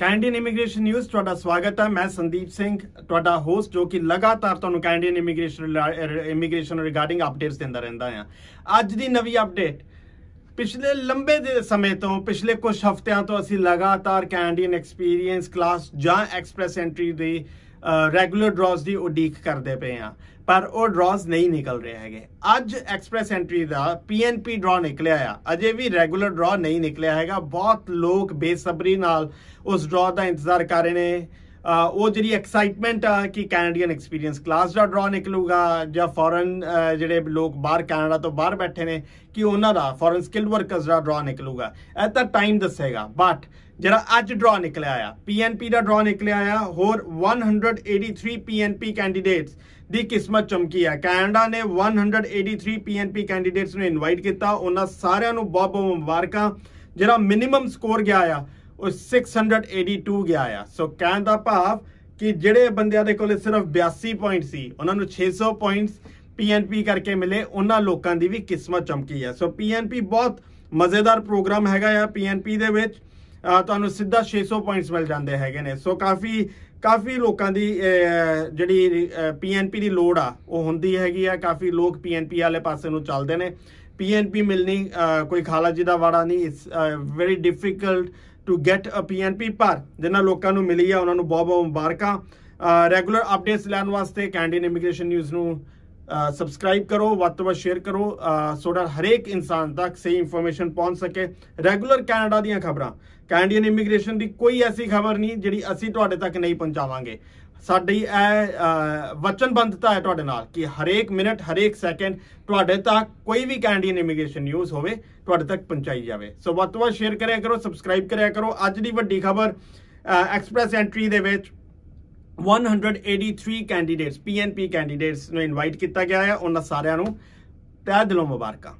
Canadian immigration news ਤੁਹਾਡਾ ਸਵਾਗਤ ਹੈ ਮੈਂ ਸੰਦੀਪ ਸਿੰਘ ਤੁਹਾਡਾ ਹੋਸਟ ਜੋ ਕਿ ਲਗਾਤਾਰ ਤੁਹਾਨੂੰ Canadian immigration immigration regarding updates ਦਿੰਦਾ ਰਹਿੰਦਾ ਹਾਂ ਅੱਜ ਦੀ ਨਵੀਂ ਅਪਡੇਟ ਪਿਛਲੇ ਲੰਬੇ ਦੇ ਸਮੇਂ ਤੋਂ ਪਿਛਲੇ ਕੁਝ ਹਫ਼ਤਿਆਂ ਤੋਂ ਅਸੀਂ ਲਗਾਤਾਰ ਕੈਨੇਡੀਅਨ ਐਕਸਪੀਰੀਅੰਸ ਕਲਾਸ ਜਾਂ ਐਕਸਪ੍ਰੈਸ ਐਂਟਰੀ ਦੇ ਰੈਗੂਲਰ ਡਰਾਸ ਦੀ ਉਡੀਕ ਕਰਦੇ ਪਏ ਆ ਪਰ ਉਹ ਡਰਾਸ ਨਹੀਂ ਨਿਕਲ ਰਹੇ ਹੈਗੇ ਅੱਜ ਐਕਸਪ੍ਰੈਸ ਐਂਟਰੀ ਦਾ ਪੀਐਨਪੀ ਡਰਾ ਨਿਕਲਿਆ ਆ ਅਜੇ ਵੀ ਰੈਗੂਲਰ ਡਰਾ ਨਹੀਂ ਨਿਕਲਿਆ ਹੈਗਾ ਬਹੁਤ ਲੋਕ ਬੇਸਬਰੀ ਨਾਲ ਉਸ ਡਰਾ ਦਾ ਇੰਤਜ਼ਾਰ ਕਰ ਰਹੇ ਨੇ ਉਹ ਜਿਹੜੀ ਐਕਸਾਈਟਮੈਂਟ ਆ ਕਿ ਕੈਨੇਡੀਅਨ ਐਕਸਪੀਰੀਅੰਸ ਕਲਾਸ ਦਾ ਡਰਾ ਨਿਕਲੂਗਾ ਜਾਂ ਫੋਰਨ ਜਿਹੜੇ ਲੋਕ ਬਾਹਰ ਕੈਨੇਡਾ ਤੋਂ ਬਾਹਰ ਬੈਠੇ ਨੇ ਕਿ ਉਹਨਾਂ ਦਾ ਫੋਰਨ ਸਕਿਲਡ ਵਰਕਰਸ ਦਾ ਡਰਾ ਨਿਕਲੂਗਾ ਇਹ ਤਾਂ ਟਾਈਮ ਦੱਸੇਗਾ ਬਟ ਜਿਹੜਾ ਅੱਜ ਡਰਾ ਨਿਕਲਿਆ ਆ ਪੀਐਨਪੀ ਦਾ ਡਰਾ ਨਿਕਲਿਆ ਆ ਹੋਰ 183 ਪੀਐਨਪੀ ਕੈਂਡੀਡੇਟਸ ਦੀ ਕਿਸਮਤ ਚਮਕੀ ਆ ਕੈਨੇਡਾ ਨੇ 183 ਪੀਐਨਪੀ ਕੈਂਡੀਡੇਟਸ ਨੂੰ ਇਨਵਾਈਟ ਕੀਤਾ ਉਹਨਾਂ ਸਾਰਿਆਂ ਨੂੰ ਬਹੁਤ ਬਹੁਤ ਮੁਬਾਰਕਾਂ ਜਿਹੜਾ ਮਿਨੀਮਮ ਸਕੋਰ ਗਿਆ ਆ ਉਹ 682 ਗਿਆ ਆ ਸੋ ਕਹਿਣ ਦਾ ਭਾਵ ਕਿ ਜਿਹੜੇ ਬੰਦਿਆਂ ਦੇ ਕੋਲ ਸਿਰਫ 82 ਪੁਆਇੰਟ ਸੀ ਉਹਨਾਂ ਨੂੰ 600 ਪੁਆਇੰਟਸ ਪੀਐਨਪੀ ਕਰਕੇ ਮਿਲੇ ਉਹਨਾਂ ਲੋਕਾਂ ਦੀ ਵੀ ਕਿਸਮਤ ਚਮਕੀ ਆ ਸੋ ਪੀਐਨਪੀ ਬਹੁਤ ਮਜ਼ੇਦਾਰ ਪ੍ਰੋਗਰਾਮ ਹੈਗਾ ਆ ਪੀਐਨਪੀ ਦੇ ਵਿੱਚ ਤੁਹਾਨੂੰ ਸਿੱਧਾ 600 ਪੁਆਇੰਟਸ ਮਿਲ ਜਾਂਦੇ ਹੈਗੇ ਨੇ ਸੋ ਕਾਫੀ ਕਾਫੀ ਲੋਕਾਂ ਦੀ ਜਿਹੜੀ ਪੀਐਨਪੀ ਦੀ ਲੋੜ ਆ ਉਹ ਹੁੰਦੀ ਹੈਗੀ ਆ ਕਾਫੀ ਲੋਕ ਪੀਐਨਪੀ ਵਾਲੇ ਪਾਸੇ ਨੂੰ ਚੱਲਦੇ ਨੇ ਪੀਐਨਪੀ ਮਿਲਣੀ ਕੋਈ ਖਾਲਾ ਜੀ ਦਾ ਵਾੜਾ ਨਹੀਂ it's very difficult to get a PNP ਪਰ ਜਿਨ੍ਹਾਂ ਲੋਕਾਂ ਨੂੰ ਮਿਲੀ ਆ ਉਹਨਾਂ ਨੂੰ ਬਹੁਤ ਬਹੁਤ ਮੁਬਾਰਕਾਂ ਰੈਗੂਲਰ ਅਪਡੇਟਸ ਲੈਣ ਵਾਸਤੇ ਕੈਂਡੀਨ ਇਮੀਗ੍ਰੇਸ਼ਨ ਨਿਊਜ਼ ਨੂੰ ਸਬਸਕ੍ਰਾਈਬ ਕਰੋ ਵੱਧ ਤੋਂ ਵੱਧ ਸ਼ੇਅਰ ਕਰੋ ਸੋਡਾ ਹਰੇਕ ਇਨਸਾਨ ਤੱਕ ਸਹੀ ਇਨਫੋਰਮੇਸ਼ਨ ਪਹੁੰਚ ਸਕੇ ਰੈਗੂਲਰ ਕੈਨੇਡਾ ਦੀਆਂ ਖਬਰਾਂ ਕੈਨੇਡੀਅਨ ਇਮੀਗ੍ਰੇਸ਼ਨ ਦੀ ਕੋਈ ਐਸੀ ਖਬਰ ਨਹੀਂ ਜਿਹੜੀ ਅਸੀਂ ਤੁਹਾਡੇ ਤੱਕ ਨਹੀਂ ਪਹੁੰਚਾਵਾਂਗੇ ਸਾਡੀ ਇਹ ਵਚਨਬੰਧਤਾ ਹੈ ਤੁਹਾਡੇ ਨਾਲ ਕਿ ਹਰੇਕ ਮਿੰਟ ਹਰੇਕ ਸੈਕਿੰਡ ਤੁਹਾਡੇ ਤੱਕ ਕੋਈ ਵੀ ਕੈਨੇਡੀਅਨ ਇਮੀਗ੍ਰੇਸ਼ਨ ਨਿਊਜ਼ ਹੋਵੇ ਤੁਹਾਡੇ ਤੱਕ ਪਹੁੰਚਾਈ ਜਾਵੇ ਸੋ ਵੱਧ ਤੋਂ ਵੱਧ ਸ਼ੇਅਰ ਕਰਿਆ ਕਰੋ ਸਬਸਕ੍ਰਾਈਬ ਕਰਿਆ ਕਰੋ ਅੱਜ ਦੀ ਵੱਡੀ ਖਬਰ ਐਕਸਪ੍ਰੈਸ ਐਂਟਰੀ ਦੇ ਵਿੱਚ 183 ਕੈਂਡੀਡੇਟਸ ਪੀਐਨਪੀ ਕੈਂਡੀਡੇਟਸ ਨੂੰ ਇਨਵਾਈਟ ਕੀਤਾ ਗਿਆ ਹੈ ਉਹਨਾਂ ਸਾਰਿਆਂ ਨੂੰ ਤਹਿ ਦਿਲੋਂ ਮੁਬਾਰਕਾਂ